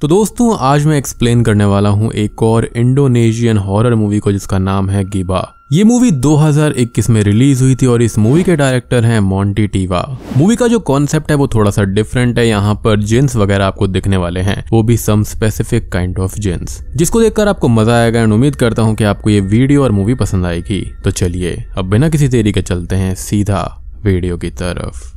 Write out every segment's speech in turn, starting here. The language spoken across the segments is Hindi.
तो दोस्तों आज मैं एक्सप्लेन करने वाला हूँ एक और इंडोनेशियन हॉरर मूवी को जिसका नाम है गिबा ये मूवी 2021 में रिलीज हुई थी और इस मूवी के डायरेक्टर हैं मॉन्टी टीवा मूवी का जो कॉन्सेप्ट है वो थोड़ा सा डिफरेंट है यहाँ पर जेंस वगैरह आपको दिखने वाले हैं वो भी some specific kind of jeans जिसको देखकर आपको मजा आएगा एंड उम्मीद करता हूँ कि आपको ये वीडियो और मूवी पसंद आएगी तो चलिए अब बिना किसी देरी के चलते हैं सीधा वीडियो की तरफ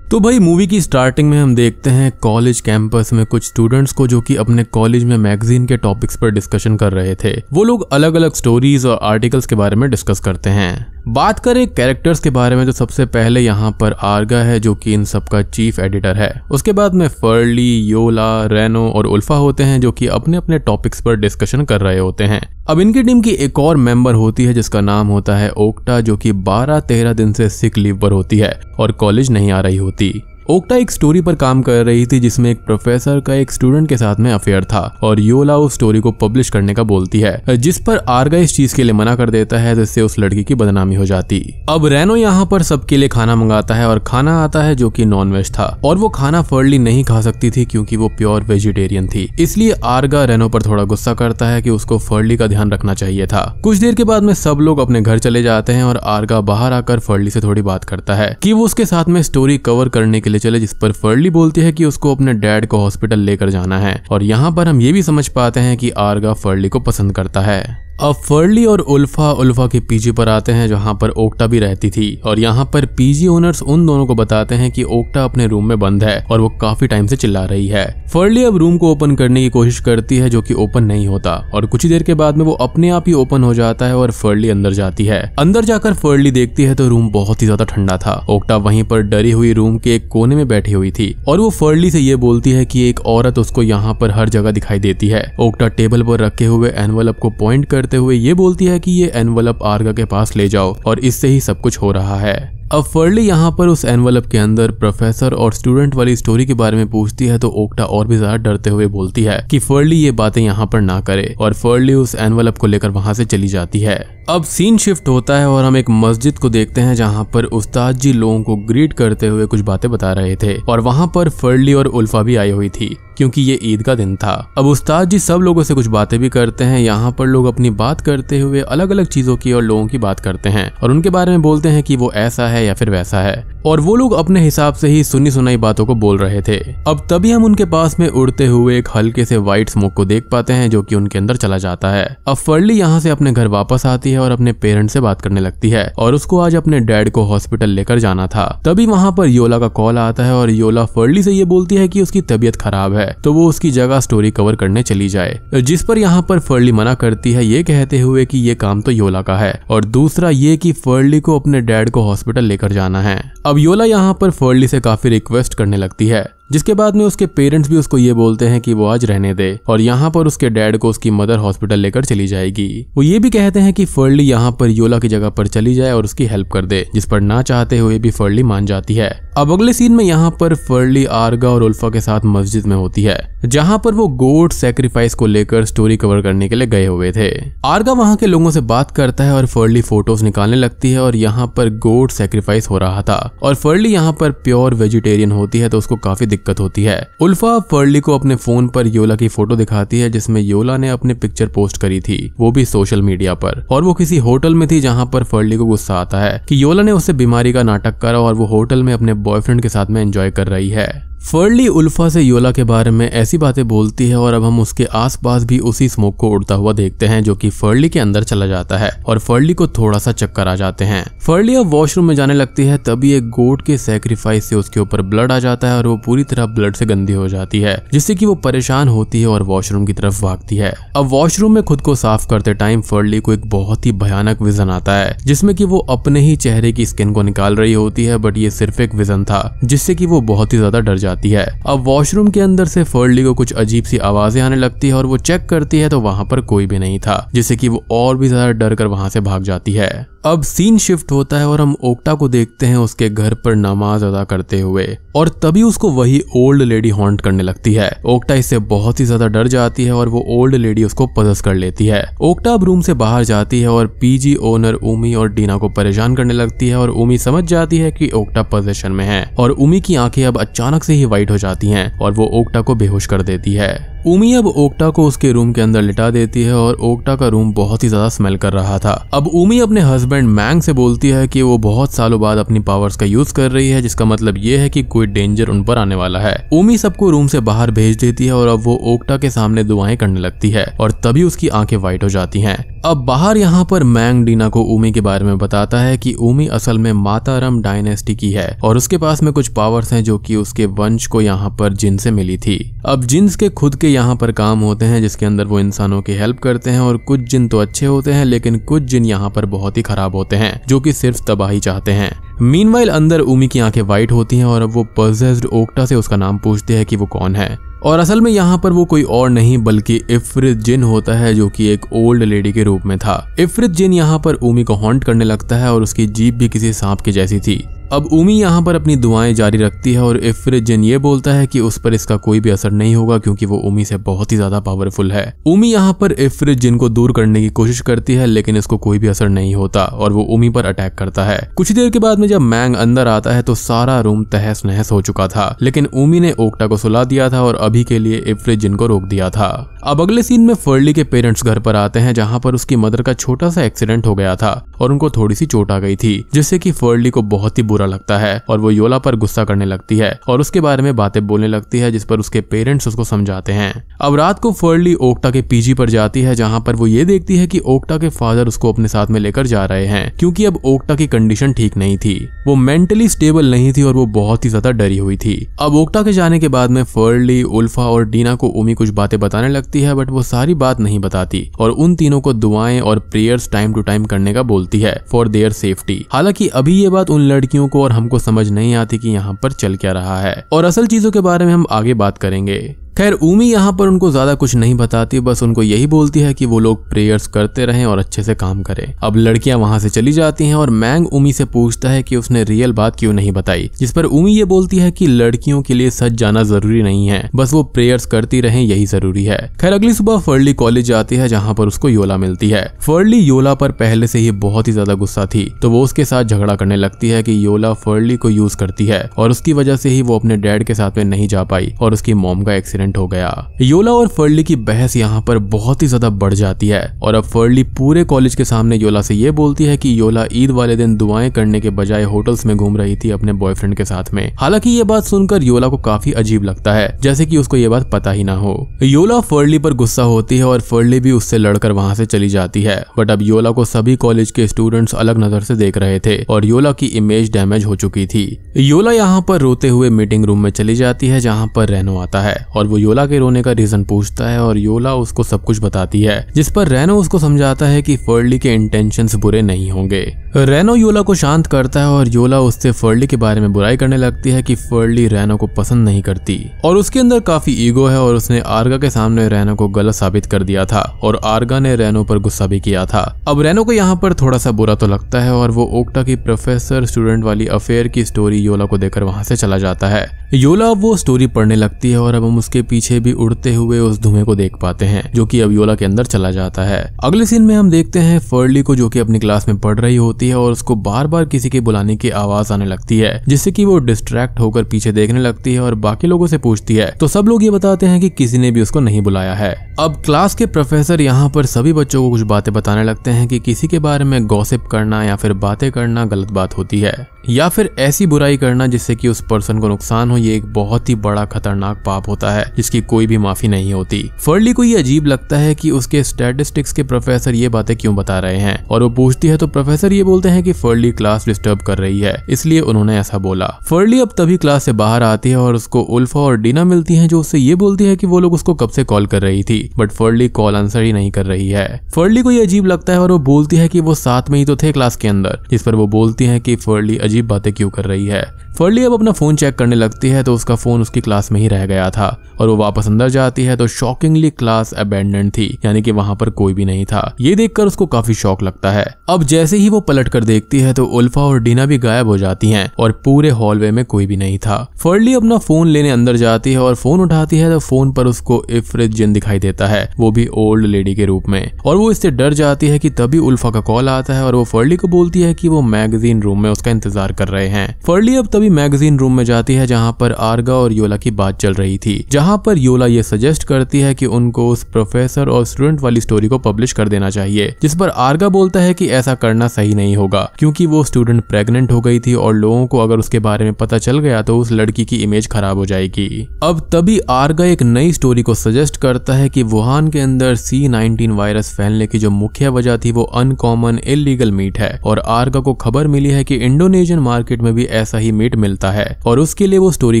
तो भाई मूवी की स्टार्टिंग में हम देखते हैं कॉलेज कैंपस में कुछ स्टूडेंट्स को जो कि अपने कॉलेज में मैगजीन के टॉपिक्स पर डिस्कशन कर रहे थे वो लोग अलग अलग स्टोरीज और आर्टिकल्स के बारे में डिस्कस करते हैं बात करें कैरेक्टर्स के बारे में तो सबसे पहले यहाँ पर आर्गा है जो कि इन सबका चीफ एडिटर है उसके बाद में फर्ली योला रेनो और उल्फा होते हैं जो कि अपने अपने टॉपिक्स पर डिस्कशन कर रहे होते हैं अब इनकी टीम की एक और मेंबर होती है जिसका नाम होता है ओक्टा जो कि 12-13 दिन से सिक लीव पर होती है और कॉलेज नहीं आ रही होती ओक्टा एक स्टोरी पर काम कर रही थी जिसमें एक प्रोफेसर का एक स्टूडेंट के साथ में अफेयर था और योला उस स्टोरी को पब्लिश करने का बोलती है जिस पर आरगा इस चीज के लिए मना कर देता है जिससे उस लड़की की बदनामी हो जाती अब रेनो यहाँ पर सबके लिए खाना मंगाता है और खाना आता है जो की नॉन था और वो खाना फर्ली नहीं खा सकती थी क्यूँकी वो प्योर वेजिटेरियन थी इसलिए आरगा रेनो पर थोड़ा गुस्सा करता है की उसको फर्ली का ध्यान रखना चाहिए था कुछ देर के बाद में सब लोग अपने घर चले जाते हैं और आरगा बाहर आकर फर्ली से थोड़ी बात करता है की वो उसके साथ में स्टोरी कवर करने के लिए चले जिस पर फर्ली बोलती है कि उसको अपने डैड को हॉस्पिटल लेकर जाना है और यहाँ पर हम ये भी समझ पाते हैं कि आर्गा फर्ली को पसंद करता है अब फर्ली और उल्फा उल्फा के पीजी पर आते हैं जहां पर ओक्टा भी रहती थी और यहाँ पर पीजी ओनर्स उन दोनों को बताते हैं कि ओक्टा अपने रूम में बंद है और वो काफी टाइम से चिल्ला रही है फर्ली अब रूम को ओपन करने की कोशिश करती है जो कि ओपन नहीं होता और कुछ ही देर के बाद में वो अपने आप ही ओपन हो जाता है और फर्ली अंदर जाती है अंदर जाकर फर्ली देखती है तो रूम बहुत ही ज्यादा ठंडा था ओक्टा वहीं पर डरी हुई रूम के एक कोने में बैठी हुई थी और वो फर्ली से ये बोलती है की एक औरत उसको यहाँ पर हर जगह दिखाई देती है ओक्टा टेबल पर रखे हुए एनवल को पॉइंट कर करते हुए ये बोलती है कि ये एनवलप आर्गा के पास ले जाओ और इससे ही सब कुछ हो रहा है अब फर्ली यहाँ पर उस एनवलप के अंदर प्रोफेसर और स्टूडेंट वाली स्टोरी के बारे में पूछती है तो ओक्टा और भी ज्यादा डरते हुए बोलती है कि फर्ली ये बातें यहाँ पर ना करे और फर्ली उस एनवलप को लेकर वहां से चली जाती है अब सीन शिफ्ट होता है और हम एक मस्जिद को देखते हैं जहाँ पर उस्ताद जी लोगों को ग्रीट करते हुए कुछ बातें बता रहे थे और वहाँ पर फर्ली और उल्फा भी आई हुई थी क्योंकि ये ईद का दिन था अब उस्ताद जी सब लोगों से कुछ बातें भी करते हैं यहाँ पर लोग अपनी बात करते हुए अलग अलग चीजों की और लोगों की बात करते हैं और उनके बारे में बोलते हैं कि वो ऐसा है या फिर वैसा है और वो लोग अपने हिसाब से ही सुनी सुनाई बातों को बोल रहे थे अब तभी हम उनके पास में उड़ते हुए एक हल्के से व्हाइट स्मोक को देख पाते हैं जो कि उनके अंदर चला जाता है अब फर्ली यहाँ से अपने घर वापस आती है और अपने पेरेंट से बात करने लगती है और उसको आज अपने डैड को हॉस्पिटल लेकर जाना था तभी वहाँ पर योला का कॉल आता है और योला फर्ली से ये बोलती है की उसकी तबीयत खराब है तो वो उसकी जगह स्टोरी कवर करने चली जाए जिस पर यहाँ पर फर्ली मना करती है ये कहते हुए की ये काम तो योला का है और दूसरा ये की फर्ली को अपने डैड को हॉस्पिटल लेकर जाना है अब योला यहाँ पर फर्ली से काफी रिक्वेस्ट करने लगती है जिसके बाद में उसके पेरेंट्स भी उसको ये बोलते हैं कि वो आज रहने दे और यहाँ पर उसके डैड को उसकी मदर हॉस्पिटल लेकर चली जाएगी वो ये भी कहते हैं कि फर्ली यहाँ पर योला की जगह पर चली जाए और उसकी हेल्प कर दे जिस पर ना चाहते हुए भी फर्ली मान जाती है अब अगले सीन में यहाँ पर फर्ली आर्गा और उल्फा के साथ मस्जिद में होती है जहाँ पर वो गोड सेक्रीफाइस को लेकर स्टोरी कवर करने के लिए गए हुए थे आर्गा वहाँ के लोगों से बात करता है और फर्ली फोटोज निकालने लगती है और यहाँ पर गोड सेक्रीफाइस हो रहा था और फर्ली यहाँ पर प्योर वेजिटेरियन होती है तो उसको काफी दिक्कत दिक्कत होती है उल्फा फर्ली को अपने फोन पर योला की फोटो दिखाती है जिसमे योला ने अपनी पिक्चर पोस्ट करी थी वो भी सोशल मीडिया पर और वो किसी होटल में थी जहाँ पर फर्ली को गुस्सा आता है की योला ने उसे बीमारी का नाटक करा और वो होटल में अपने बॉयफ्रेंड के साथ में एंजॉय कर रही है फर्ली उल्फा से योला के बारे में ऐसी बातें बोलती है और अब हम उसके आसपास भी उसी स्मोक को उड़ता हुआ देखते हैं जो कि फर्ली के अंदर चला जाता है और फर्ली को थोड़ा सा चक्कर आ जाते हैं फर्ली अब वॉशरूम में जाने लगती है तभी एक गोट के सेक्रीफाइस से उसके ऊपर ब्लड आ जाता है और वो पूरी तरह ब्लड से गंदी हो जाती है जिससे की वो परेशान होती है और वॉशरूम की तरफ भागती है अब वॉशरूम में खुद को साफ करते टाइम फर्ली को एक बहुत ही भयानक विजन आता है जिसमे की वो अपने ही चेहरे की स्किन को निकाल रही होती है बट ये सिर्फ एक विजन था जिससे की वो बहुत ही ज्यादा डर जाता जाती है अब वॉशरूम के अंदर से फर्डली को कुछ अजीब सी आवाजें आने लगती है और वो चेक करती है तो वहां पर कोई भी नहीं था जिससे कि वो और भी ज्यादा डर कर वहां से भाग जाती है अब सीन शिफ्ट होता है और हम ओक्टा को देखते हैं उसके घर पर नमाज अदा करते हुए और तभी उसको वही ओल्ड लेडी हॉन्ट करने लगती है ओक्टा इससे बहुत ही ज्यादा डर जाती है और वो ओल्ड लेडी उसको पजस कर लेती है ओक्टा अब रूम से बाहर जाती है और पीजी ओनर उमी और डीना को परेशान करने लगती है और उमी समझ जाती है कि ओक्टा पोजेशन में है और उमी की आंखें अब अचानक से ही ही वाइट हो जाती हैं और वो ओक्टा को बेहोश कर देती है उमी अब ओक्टा को उसके रूम के अंदर लिटा देती है और ओक्टा का रूम बहुत ही ज्यादा स्मेल कर रहा था अब उमी अपने हस्बैंड मैंग से बोलती है कि वो बहुत सालों बाद अपनी पावर्स का यूज कर रही है जिसका मतलब ये है कि कोई डेंजर उन पर आने वाला है उमी सबको रूम से बाहर भेज देती है और अब वो ओक्टा के सामने दुआएं करने लगती है और तभी उसकी आंखें व्हाइट हो जाती है अब बाहर यहाँ पर मैंग डीना को उमी के बारे में बताता है कि उमी असल में मातारम डायनेस्टी की है और उसके पास में कुछ पावर्स हैं जो कि उसके वंश को यहाँ पर जिन से मिली थी अब जिन्स के खुद के यहाँ पर काम होते हैं जिसके अंदर वो इंसानों की हेल्प करते हैं और कुछ जिन तो अच्छे होते हैं लेकिन कुछ जिन यहाँ पर बहुत ही खराब होते हैं जो कि सिर्फ तबाही चाहते हैं मीन अंदर उमी की आंखें व्हाइट होती हैं और अब वो पजेस्ड ओक्टा से उसका नाम पूछते हैं कि वो कौन है और असल में यहाँ पर वो कोई और नहीं बल्कि इफ्रित जिन होता है जो कि एक ओल्ड लेडी के रूप में था इफ्रित जिन यहाँ पर उमी को हॉन्ट करने लगता है और उसकी जीप भी किसी सांप की जैसी थी अब उमी यहाँ पर अपनी दुआएं जारी रखती है और इफ्रिजिन ये बोलता है कि उस पर इसका कोई भी असर नहीं होगा क्योंकि वो उमी से बहुत ही ज्यादा पावरफुल है उमी यहाँ पर इफ्रिजिन को दूर करने की कोशिश करती है लेकिन इसको कोई भी असर नहीं होता और वो उमी पर अटैक करता है कुछ देर के बाद में जब मैंग अंदर आता है तो सारा रूम तहस नहस हो चुका था लेकिन उमी ने ओक्टा को सुला दिया था और अभी के लिए इफ्रिजिन को रोक दिया था अब अगले सीन में फर्ली के पेरेंट्स घर पर आते हैं जहाँ पर उसकी मदर का छोटा सा एक्सीडेंट हो गया था और उनको थोड़ी सी चोट आ गई थी जिससे की फर्ली को बहुत ही बुरा बुरा लगता है और वो योला पर गुस्सा करने लगती है और उसके बारे में बातें बोलने लगती है जिस पर उसके पेरेंट्स उसको समझाते हैं अब रात को फर्ली ओक्टा के पीजी पर जाती है जहाँ पर वो ये देखती है की ओक्टा के फादर उसको अपने साथ में लेकर जा रहे हैं क्यूँकी अब ओक्टा की कंडीशन ठीक नहीं थी वो मेंटली स्टेबल नहीं थी और वो बहुत ही ज्यादा डरी हुई थी अब ओक्टा के जाने के बाद में फर्ली उल्फा और डीना को उमी कुछ बातें बताने लगती है बट वो सारी बात नहीं बताती और उन तीनों को दुआएं और प्रेयर्स टाइम टू टाइम करने का बोलती है फॉर देयर सेफ्टी हालांकि अभी ये बात उन लड़कियों को और हमको समझ नहीं आती कि यहाँ पर चल क्या रहा है और असल चीजों के बारे में हम आगे बात करेंगे खैर उमी यहाँ पर उनको ज्यादा कुछ नहीं बताती बस उनको यही बोलती है कि वो लोग प्रेयर्स करते रहें और अच्छे से काम करें अब लड़कियां वहां से चली जाती हैं और मैंग उमी से पूछता है कि उसने रियल बात क्यों नहीं बताई जिस पर उमी ये बोलती है कि लड़कियों के लिए सच जाना जरूरी नहीं है बस वो प्रेयर्स करती रहे यही जरूरी है खैर अगली सुबह फर्ली कॉलेज जाती है जहाँ पर उसको योला मिलती है फर्ली योला पर पहले से ही बहुत ही ज्यादा गुस्सा थी तो वो उसके साथ झगड़ा करने लगती है की योला फर्ली को यूज करती है और उसकी वजह से ही वो अपने डैड के साथ में नहीं जा पाई और उसकी मोम का एक्सीडेंट एक्सीडेंट हो गया योला और फर्ली की बहस यहाँ पर बहुत ही ज्यादा बढ़ जाती है और अब फर्ली पूरे कॉलेज के सामने योला से ये बोलती है कि योला ईद वाले दिन दुआएं करने के बजाय होटल्स में घूम रही थी अपने बॉयफ्रेंड के साथ में हालांकि ये बात सुनकर योला को काफी अजीब लगता है जैसे की उसको ये बात पता ही ना हो योला फर्ली पर गुस्सा होती है और फर्ली भी उससे लड़कर वहां से चली जाती है बट अब योला को सभी कॉलेज के स्टूडेंट्स अलग नजर से देख रहे थे और योला की इमेज डैमेज हो चुकी थी योला यहाँ पर रोते हुए मीटिंग रूम में चली जाती है जहाँ पर रेनो आता है और वो योला के रोने का रीजन पूछता है और योला उसको सब कुछ बताती है जिस पर रेनो उसको समझाता है कि फर्ली के इंटेंशंस बुरे नहीं होंगे रेनो योला को शांत करता है और योला उससे फर्ली के बारे में बुराई करने लगती है कि फर्ली रेनो को पसंद नहीं करती और उसके अंदर काफी ईगो है और उसने आर्गा के सामने रेनो को गलत साबित कर दिया था और आर्गा ने रेनो पर गुस्सा भी किया था अब रेनो को यहाँ पर थोड़ा सा बुरा तो लगता है और वो ओक्टा की प्रोफेसर स्टूडेंट वाली अफेयर की स्टोरी योला को देकर वहां से चला जाता है योला अब वो स्टोरी पढ़ने लगती है और अब हम उसके पीछे भी उड़ते हुए उस धुएं को देख पाते हैं जो की अब योला के अंदर चला जाता है अगले सीन में हम देखते हैं फर्ली को जो की अपनी क्लास में पढ़ रही होती होती है और उसको बार बार किसी के बुलाने की आवाज आने लगती है जिससे की वो डिस्ट्रैक्ट होकर पीछे देखने लगती है और बाकी लोगों से पूछती है तो सब लोग ये बताते हैं कि किसी ने भी उसको नहीं बुलाया है अब क्लास के प्रोफेसर यहाँ पर सभी बच्चों को कुछ बातें बताने लगते हैं कि किसी के बारे में गॉसिप करना या फिर बातें करना गलत बात होती है या फिर ऐसी बुराई करना जिससे कि उस पर्सन को नुकसान हो ये एक बहुत ही बड़ा खतरनाक पाप होता है जिसकी कोई भी माफी नहीं होती फर्ली को ये अजीब लगता है कि उसके स्टैटिस्टिक्स के प्रोफेसर ये बातें क्यों बता रहे हैं और वो पूछती है तो प्रोफेसर ये बोलते हैं कि फर्ली क्लास डिस्टर्ब कर रही है इसलिए उन्होंने ऐसा बोला फर्ली अब तभी क्लास से बाहर आती है और उसको उल्फा और डीना मिलती है जो उससे ये बोलती है की वो लोग उसको कब से कॉल कर रही थी बट फर्ली कॉल आंसर ही नहीं कर रही है फर्ली को ये अजीब लगता है और वो बोलती है की वो साथ में ही तो थे क्लास के अंदर इस पर वो बोलती है की फर्ली अजीब बातें क्यों कर रही है फर्ली अब अपना फोन चेक करने लगती है तो उसका फोन उसकी क्लास में ही रह गया था और वो वापस अंदर जाती है तो शॉकिंगली क्लास अबेंडन थी यानी कि वहां पर कोई भी नहीं था ये देखकर उसको काफी शौक लगता है अब जैसे ही वो पलट कर देखती है तो उल्फा और डीना भी गायब हो जाती है और पूरे हॉलवे में कोई भी नहीं था फर्ली अपना फोन लेने अंदर जाती है और फोन उठाती है तो फोन पर उसको इफरत जिन दिखाई देता है वो भी ओल्ड लेडी के रूप में और वो इससे डर जाती है की तभी उल्फा का कॉल आता है और वो फर्ली को बोलती है की वो मैगजीन रूम में उसका इंतजार इंतजार कर रहे हैं फर्ली अब तभी मैगजीन रूम में जाती है जहाँ पर आर्गा और योला की बात चल रही थी जहाँ पर योला ये सजेस्ट करती है की उनको उस प्रोफेसर और स्टूडेंट वाली स्टोरी को पब्लिश कर देना चाहिए जिस पर आर्गा बोलता है की ऐसा करना सही नहीं होगा क्यूँकी वो स्टूडेंट प्रेगनेंट हो गई थी और लोगों को अगर उसके बारे में पता चल गया तो उस लड़की की इमेज खराब हो जाएगी अब तभी आर्गा एक नई स्टोरी को सजेस्ट करता है कि वुहान के अंदर सी नाइनटीन वायरस फैलने की जो मुख्य वजह थी वो अनकॉमन इलीगल मीट है और आर्गा को खबर मिली है कि इंडोनेशिया एशियन मार्केट में भी ऐसा ही मीट मिलता है और उसके लिए वो स्टोरी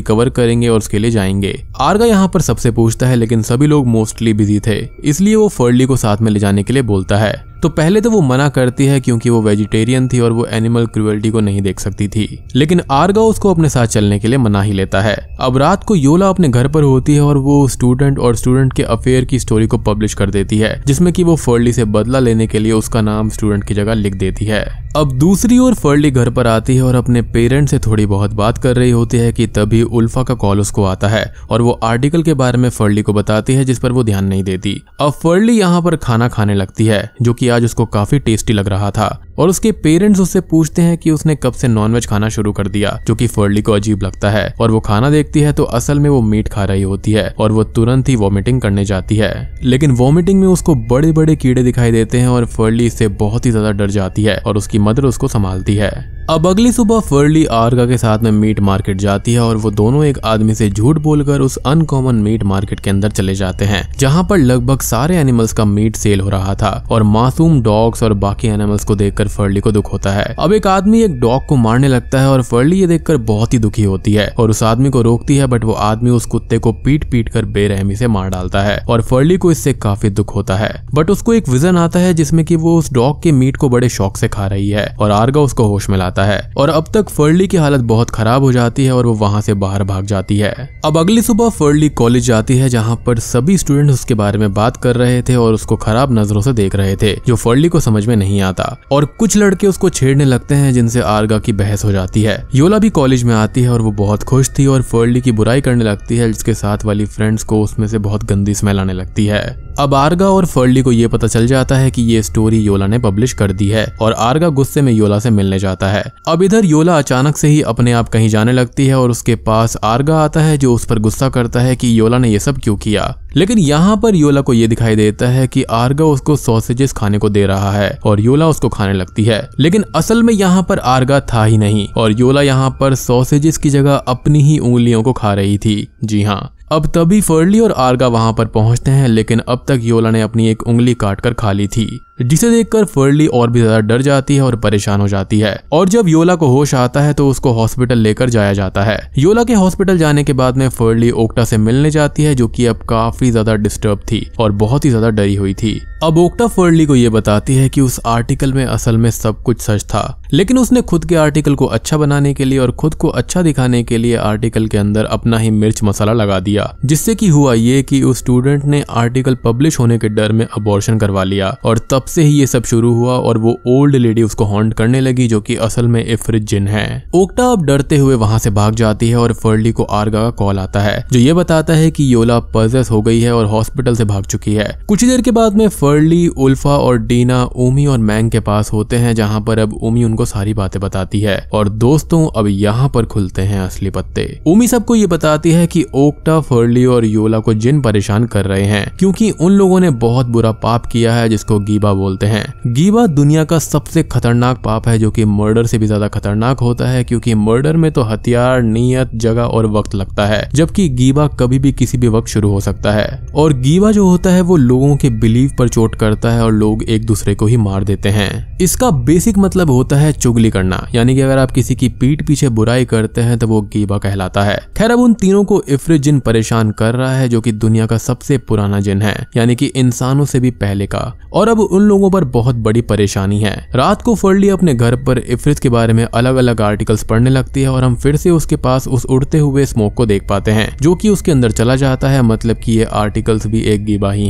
कवर करेंगे और उसके लिए जाएंगे आर्गा यहाँ पर सबसे पूछता है लेकिन सभी लोग मोस्टली बिजी थे इसलिए वो फर्ली को साथ में ले जाने के लिए बोलता है तो पहले तो वो मना करती है क्योंकि वो वेजिटेरियन थी और वो एनिमल क्रुएल्टी को नहीं देख सकती थी लेकिन आर्गा उसको अपने साथ चलने के लिए मना ही लेता है अब रात को योला अपने घर पर होती है और वो स्टूडेंट और स्टूडेंट के अफेयर की स्टोरी को पब्लिश कर देती है जिसमें की वो फर्ली से बदला लेने के लिए उसका नाम स्टूडेंट की जगह लिख देती है अब दूसरी ओर फर्ली घर पर आती है और अपने पेरेंट से थोड़ी बहुत बात कर रही होती है कि तभी उल्फा का कॉल उसको आता है और वो आर्टिकल के बारे में फर्ली को बताती है जिस पर वो ध्यान नहीं देती अब फर्ली यहाँ पर खाना खाने लगती है जो कि आज उसको काफी टेस्टी लग रहा था और उसके पेरेंट्स उससे पूछते हैं कि उसने कब से नॉनवेज खाना शुरू कर दिया जो कि फर्ली को अजीब लगता है और वो खाना देखती है तो असल में वो मीट खा रही होती है और वो तुरंत ही वॉमिटिंग करने जाती है लेकिन वॉमिटिंग में उसको बड़े बड़े कीड़े दिखाई देते हैं और फर्ली इससे बहुत ही ज्यादा डर जाती है और उसकी मदर उसको संभालती है अब अगली सुबह फर्ली आर्गा के साथ में मीट मार्केट जाती है और वो दोनों एक आदमी से झूठ बोलकर उस अनकॉमन मीट मार्केट के अंदर चले जाते हैं जहाँ पर लगभग सारे एनिमल्स का मीट सेल हो रहा था और मासूम डॉग्स और बाकी एनिमल्स को देखकर देखकर फर्ली को दुख होता है अब एक आदमी एक डॉग को मारने लगता है और फर्ली ये देखकर बहुत ही दुखी होती है और उस आदमी को रोकती है बट वो आदमी उस कुत्ते को पीट पीट कर बेरहमी से मार डालता है और फर्ली को इससे काफी दुख होता है बट उसको एक विजन आता है जिसमे की वो उस डॉग के मीट को बड़े शौक से खा रही है और आर्गा उसको होश में लाता है और अब तक फर्ली की हालत बहुत खराब हो जाती है और वो वहां से बाहर भाग जाती है अब अगली सुबह फर्ली कॉलेज जाती है जहाँ पर सभी स्टूडेंट उसके बारे में बात कर रहे थे और उसको खराब नजरों से देख रहे थे जो फर्ली को समझ में नहीं आता और कुछ लड़के उसको छेड़ने लगते हैं जिनसे आर्गा की बहस हो जाती है योला भी कॉलेज में आती है और वो बहुत खुश थी और फर्ली की बुराई करने लगती है जिसके साथ वाली फ्रेंड्स को उसमें से बहुत गंदी स्मेल आने लगती है अब आर्गा और फर्ली को ये पता चल जाता है कि ये स्टोरी योला ने पब्लिश कर दी है और आर्गा गुस्से में योला से मिलने जाता है अब इधर योला अचानक से ही अपने आप कहीं जाने लगती है और उसके पास आर्गा आता है जो उस पर गुस्सा करता है कि योला ने ये सब क्यों किया लेकिन यहाँ पर योला को ये दिखाई देता है कि आर्गा उसको सॉसेजेस खाने को दे रहा है और योला उसको खाने लगती है लेकिन असल में यहाँ पर आर्गा था ही नहीं और योला यहाँ पर सॉसेजेस की जगह अपनी ही उंगलियों को खा रही थी जी हाँ अब तभी फर्ली और आर्गा वहां पर पहुंचते हैं लेकिन अब तक योला ने अपनी एक उंगली काटकर खा ली थी जिसे देखकर फर्ली और भी ज्यादा डर जाती है और परेशान हो जाती है और जब योला को होश आता है तो उसको हॉस्पिटल लेकर जाया जाता है योला के हॉस्पिटल जाने के बाद में फर्ली ओक्टा से मिलने जाती है जो कि अब काफी ज्यादा डिस्टर्ब थी और बहुत ही ज्यादा डरी हुई थी अब ओक्टा फर्ली को यह बताती है कि उस आर्टिकल में असल में सब कुछ सच था लेकिन उसने खुद के आर्टिकल को अच्छा बनाने के लिए और खुद को अच्छा दिखाने के लिए आर्टिकल के अंदर अपना ही मिर्च मसाला लगा दिया जिससे कि हुआ ये कि उस स्टूडेंट ने आर्टिकल पब्लिश होने के डर में अबॉर्शन करवा लिया और तब से ही ये सब शुरू हुआ और वो ओल्ड लेडी उसको हॉन्ट करने लगी जो कि असल में इफ्रिज जिन है ओक्टा अब डरते हुए वहां से भाग जाती है और फर्ली को आर्गा का कॉल आता है जो ये बताता है कि योला पर्जेस हो गई है और हॉस्पिटल से भाग चुकी है कुछ देर के बाद में फर्ली उल्फा और डीना ओमी और मैंग के पास होते हैं जहां पर अब ओमी उनको सारी बातें बताती है और दोस्तों अब यहाँ पर खुलते हैं असली पत्ते ओमी सबको ये बताती है कि ओक्टा फर्ली और योला को जिन परेशान कर रहे हैं क्योंकि उन लोगों ने बहुत बुरा पाप किया है जिसको गीबा गीबा बोलते हैं गीबा दुनिया का सबसे खतरनाक पाप है जो कि मर्डर से भी ज्यादा खतरनाक होता है क्योंकि मर्डर में तो हथियार नियत जगह और वक्त लगता है जबकि गीबा कभी भी किसी भी वक्त शुरू हो सकता है और गीबा जो होता है वो लोगों के बिलीव पर चोट करता है और लोग एक दूसरे को ही मार देते हैं इसका बेसिक मतलब होता है चुगली करना यानी कि अगर आप किसी की पीठ पीछे बुराई करते हैं तो वो गीबा कहलाता है खैर अब उन तीनों को इफरित जिन परेशान कर रहा है जो कि दुनिया का सबसे पुराना जिन है यानी कि इंसानों से भी पहले का और अब उन उन लोगों पर बहुत बड़ी परेशानी है रात को फर्ली अपने घर पर इफ्रिज के बारे में अलग अलग आर्टिकल्स पढ़ने लगती है और हम फिर से उसके पास उस उड़ते हुए स्मोक को देख पाते हैं जो कि उसके अंदर चला जाता है मतलब कि ये आर्टिकल्स भी एक गिबा ही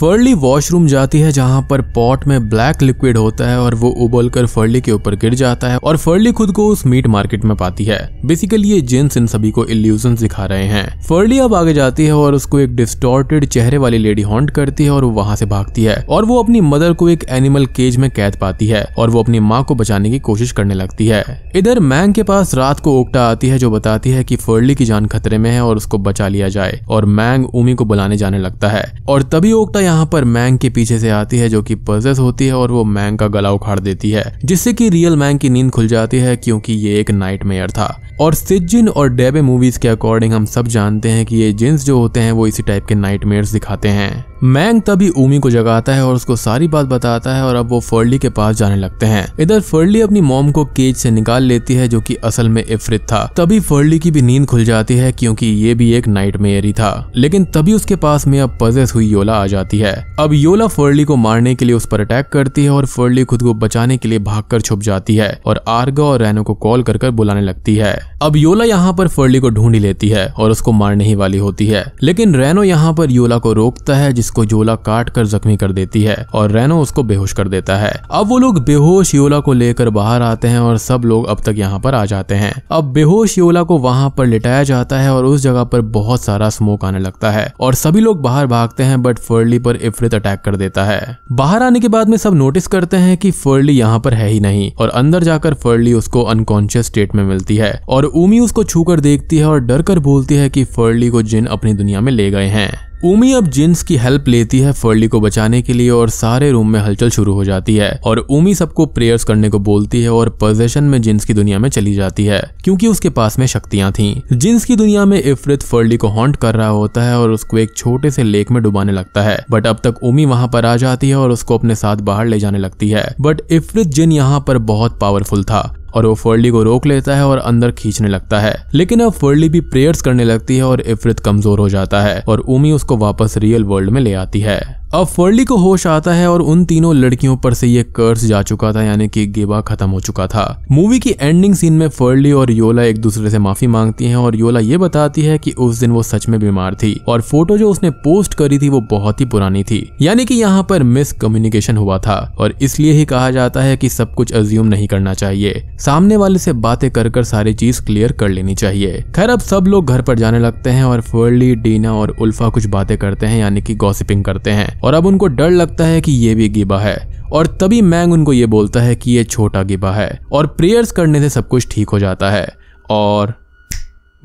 फर्ली वॉशरूम जाती है जहां पर पॉट में ब्लैक लिक्विड होता है और वो उबल कर फर्ली के ऊपर गिर जाता है और फर्ली खुद को उस मीट मार्केट में पाती है बेसिकली ये जेंट्स इन सभी को इल्यूजन दिखा रहे हैं फर्ली अब आगे जाती है और उसको एक डिस्टोर्टेड चेहरे वाली लेडी हॉन्ट करती है और वो वहां से भागती है और वो अपनी मदर को एक एनिमल केज में कैद पाती है और वो अपनी माँ को बचाने की कोशिश करने लगती है इधर मैंग के पास रात को ओकटा आती है जो बताती है की फर्ली की जान खतरे में है और उसको बचा लिया जाए और मैंग उमी को बुलाने जाने लगता है और तभी ओक्टा यहाँ पर मैंग के पीछे से आती है जो कि पजेस होती है और वो मैंग का गला उखाड़ देती है जिससे कि रियल मैंग की नींद खुल जाती है क्योंकि ये एक नाइट था और सिजिन और डेबे मूवीज के अकॉर्डिंग हम सब जानते हैं कि ये जिन्स जो होते हैं वो इसी टाइप के नाइट दिखाते हैं मैंग तभी उमी को जगाता है और उसको सारी बात बताता है और अब वो फर्ली के पास जाने लगते हैं इधर फर्ली अपनी मोम को केज से निकाल लेती है जो कि असल में इफ्रित था तभी फर्ली की भी नींद खुल जाती है क्योंकि ये भी एक नाइट ही था लेकिन तभी उसके पास में अब पजेस हुई योला आ जाती है अब योला फर्ली को मारने के लिए उस पर अटैक करती है और फर्ली खुद को बचाने के लिए भाग छुप जाती है और आर्गा और रैनो को कॉल कर बुलाने लगती है अब योला यहाँ पर फर्ली को ढूंढ ही लेती है और उसको मारने ही वाली होती है लेकिन रेनो यहाँ पर योला को रोकता है जिसको योला काट कर जख्मी कर देती है और रेनो उसको बेहोश कर देता है अब वो लोग बेहोश योला को लेकर बाहर आते हैं और सब लोग अब तक यहाँ पर आ जाते हैं अब बेहोश योला को वहां पर लिटाया जाता है और उस जगह पर बहुत सारा स्मोक आने लगता है और सभी लोग बाहर भागते हैं बट फर्ली पर इफरित अटैक कर देता है बाहर आने के बाद में सब नोटिस करते हैं कि फर्ली यहाँ पर है ही नहीं और अंदर जाकर फर्ली उसको अनकॉन्शियस स्टेट में मिलती है और उमी उसको छू देखती है और डर कर बोलती है कि फर्ली को जिन अपनी दुनिया में ले गए हैं उमी अब जिन्स की हेल्प लेती है फर्ली को बचाने के लिए और सारे रूम में हलचल शुरू हो जाती है और उमी सबको प्रेयर्स करने को बोलती है और पोजेशन में जिन्स की दुनिया में चली जाती है क्योंकि उसके पास में शक्तियां थीं जिन्स की दुनिया में इफरित फर्ली को हॉन्ट कर रहा होता है और उसको एक छोटे से लेक में डुबाने लगता है बट अब तक उमी वहां पर आ जाती है और उसको अपने साथ बाहर ले जाने लगती है बट इफरित जिन यहाँ पर बहुत पावरफुल था और वो फर्ली को रोक लेता है और अंदर खींचने लगता है लेकिन अब फर्ली भी प्रेयर्स करने लगती है और इफ्रित कमजोर हो जाता है और उमी उसको वापस रियल वर्ल्ड में ले आती है अब फर्ली को होश आता है और उन तीनों लड़कियों पर से ये कर्स जा चुका था यानी कि गेबा खत्म हो चुका था मूवी की एंडिंग सीन में फर्ली और योला एक दूसरे से माफी मांगती हैं और योला ये बताती है कि उस दिन वो सच में बीमार थी और फोटो जो उसने पोस्ट करी थी वो बहुत ही पुरानी थी यानी कि यहाँ पर मिस कम्युनिकेशन हुआ था और इसलिए ही कहा जाता है की सब कुछ अज्यूम नहीं करना चाहिए सामने वाले से बातें कर कर सारी चीज क्लियर कर लेनी चाहिए खैर अब सब लोग घर पर जाने लगते हैं और फर्ली डीना और उल्फा कुछ बातें करते हैं यानी कि गॉसिपिंग करते हैं और अब उनको डर लगता है कि ये भी गिबा है और तभी मैंग उनको ये बोलता है कि ये छोटा गिबा है और प्रेयर्स करने से सब कुछ ठीक हो जाता है और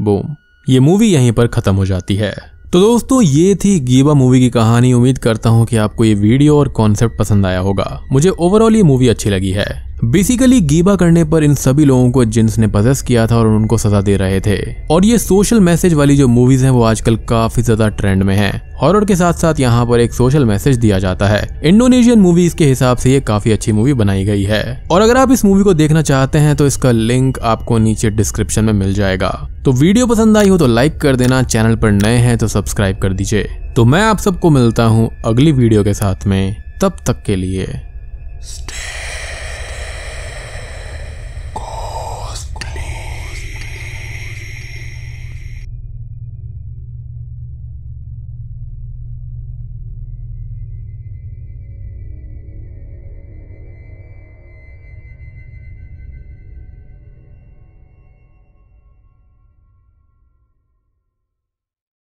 बूम ये मूवी यहीं पर ख़त्म हो जाती है तो दोस्तों ये थी गीबा मूवी की कहानी उम्मीद करता हूँ कि आपको ये वीडियो और कॉन्सेप्ट पसंद आया होगा मुझे ओवरऑल ये मूवी अच्छी लगी है बेसिकली गीबा करने पर इन सभी लोगों को जिन्स ने पजस किया था और उनको सजा दे रहे थे और ये सोशल मैसेज वाली जो मूवीज हैं वो आजकल काफी ज्यादा ट्रेंड में है हॉरर के साथ साथ यहाँ पर एक सोशल मैसेज दिया जाता है इंडोनेशियन मूवीज के हिसाब से ये काफी अच्छी मूवी बनाई गई है और अगर आप इस मूवी को देखना चाहते हैं तो इसका लिंक आपको नीचे डिस्क्रिप्शन में मिल जाएगा तो वीडियो पसंद आई हो तो लाइक कर देना चैनल पर नए हैं तो सब्सक्राइब कर दीजिए तो मैं आप सबको मिलता हूँ अगली वीडियो के साथ में तब तक के लिए